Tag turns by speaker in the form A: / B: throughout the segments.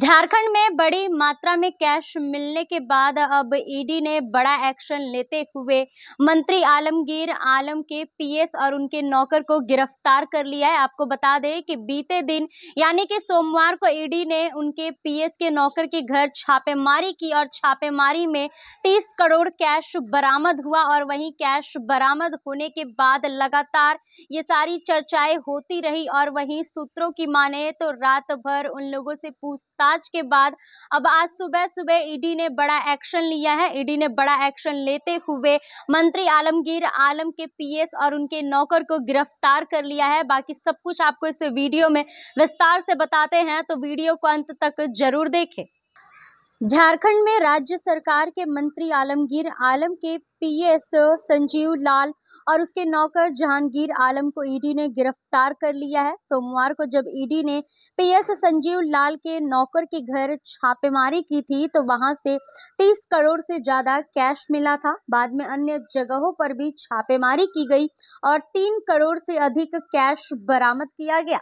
A: झारखंड में बड़ी मात्रा में कैश मिलने के बाद अब ईडी ने बड़ा एक्शन लेते हुए मंत्री आलमगीर आलम के पीएस और उनके नौकर को गिरफ्तार कर लिया है आपको बता दें कि बीते दिन यानी कि सोमवार को ईडी ने उनके पीएस के नौकर के घर छापेमारी की और छापेमारी में 30 करोड़ कैश बरामद हुआ और वहीं कैश बरामद होने के बाद लगातार ये सारी चर्चाएं होती रही और वहीं सूत्रों की माने तो रात भर उन लोगों से पूछ पूछताछ के बाद अब आज सुबह सुबह ईडी ने बड़ा एक्शन लिया है ईडी ने बड़ा एक्शन लेते हुए मंत्री आलमगीर आलम के पीएस और उनके नौकर को गिरफ्तार कर लिया है बाकी सब कुछ आपको इस वीडियो में विस्तार से बताते हैं तो वीडियो को अंत तक जरूर देखें झारखंड में राज्य सरकार के मंत्री आलमगीर आलम के पीएसओ संजीव लाल और उसके नौकर जहांगीर आलम को ईडी ने गिरफ्तार कर लिया है सोमवार को जब ईडी ने पीएस संजीव लाल के नौकर के घर छापेमारी की थी तो वहां से 30 करोड़ से ज्यादा कैश मिला था बाद में अन्य जगहों पर भी छापेमारी की गई और तीन करोड़ से अधिक कैश बरामद किया गया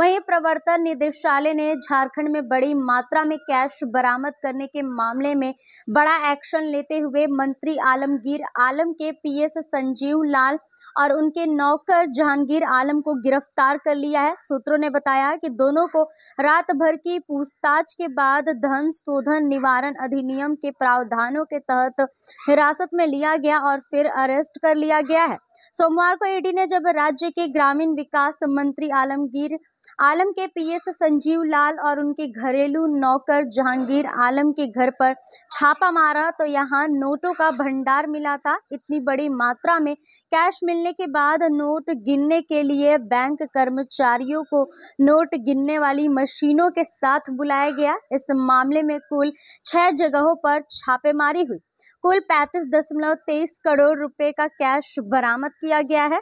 A: वहीं प्रवर्तन निदेशालय ने झारखंड में बड़ी मात्रा में कैश बरामद करने के मामले में बड़ा एक्शन लेते हुए मंत्री आलमगीर आलम के पीएस संजीव लाल और उनके नौकर जहांगीर आलम को गिरफ्तार कर लिया है सूत्रों ने बताया कि दोनों को रात भर की पूछताछ के बाद धन शोधन निवारण अधिनियम के प्रावधानों के तहत हिरासत में लिया गया और फिर अरेस्ट कर लिया गया है सोमवार को ईडी ने जब राज्य के ग्रामीण विकास मंत्री आलमगीर आलम के पीएस संजीव लाल और उनके घरेलू नौकर जहांगीर आलम के घर पर छापा मारा तो यहाँ नोटों का भंडार मिला था इतनी बड़ी मात्रा में कैश मिलने के बाद नोट गिनने के लिए बैंक कर्मचारियों को नोट गिनने वाली मशीनों के साथ बुलाया गया इस मामले में कुल छह जगहों पर छापेमारी हुई कुल पैंतीस दशमलव तेईस करोड़ रुपए का कैश बरामद किया गया है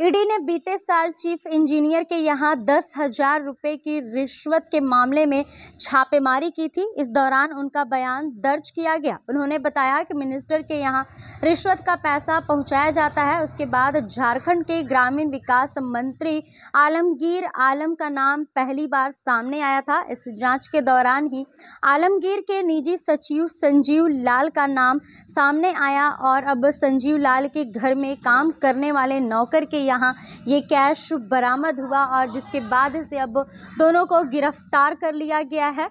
A: ईडी ने बीते साल चीफ इंजीनियर के यहां दस हजार रुपये की रिश्वत के मामले में छापेमारी की थी इस दौरान उनका बयान दर्ज किया गया उन्होंने बताया कि मिनिस्टर के यहां रिश्वत का पैसा पहुंचाया जाता है उसके बाद झारखंड के ग्रामीण विकास मंत्री आलमगीर आलम का नाम पहली बार सामने आया था इस जाँच के दौरान ही आलमगीर के निजी सचिव संजीव लाल का नाम सामने आया और अब संजीव लाल के घर में काम करने वाले नौकर के यहाँ ये कैश बरामद हुआ और जिसके बाद से अब दोनों को गिरफ्तार कर लिया गया है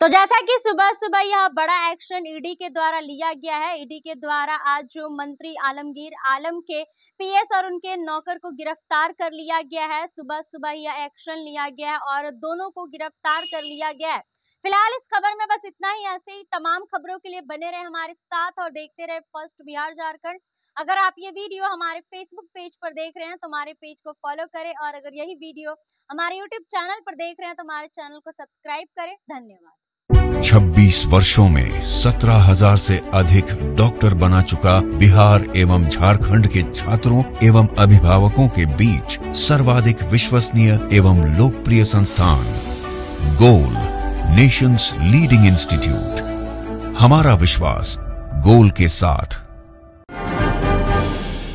A: तो जैसा कि सुबह सुबह यह बड़ा एक्शन ईडी e के द्वारा लिया गया है ईडी e के द्वारा आज जो मंत्री आलमगीर आलम के पीएस और उनके नौकर को गिरफ्तार कर लिया गया है सुबह सुबह यह एक्शन लिया गया है और दोनों को गिरफ्तार कर लिया गया है फिलहाल इस खबर में बस इतना ही ऐसे ही तमाम खबरों के लिए बने रहे हमारे साथ और देखते रहे फर्स्ट बिहार झारखंड अगर आप ये वीडियो हमारे फेसबुक पेज पर देख रहे हैं तो हमारे पेज को फॉलो करें और अगर यही वीडियो हमारे यूट्यूब चैनल पर देख रहे हैं तो हमारे चैनल को सब्सक्राइब करें धन्यवाद 26 वर्षों में 17,000 से अधिक डॉक्टर बना चुका बिहार एवं झारखंड के छात्रों एवं अभिभावकों के बीच सर्वाधिक विश्वसनीय एवं लोकप्रिय संस्थान गोल नेशंस लीडिंग इंस्टीट्यूट हमारा विश्वास गोल के साथ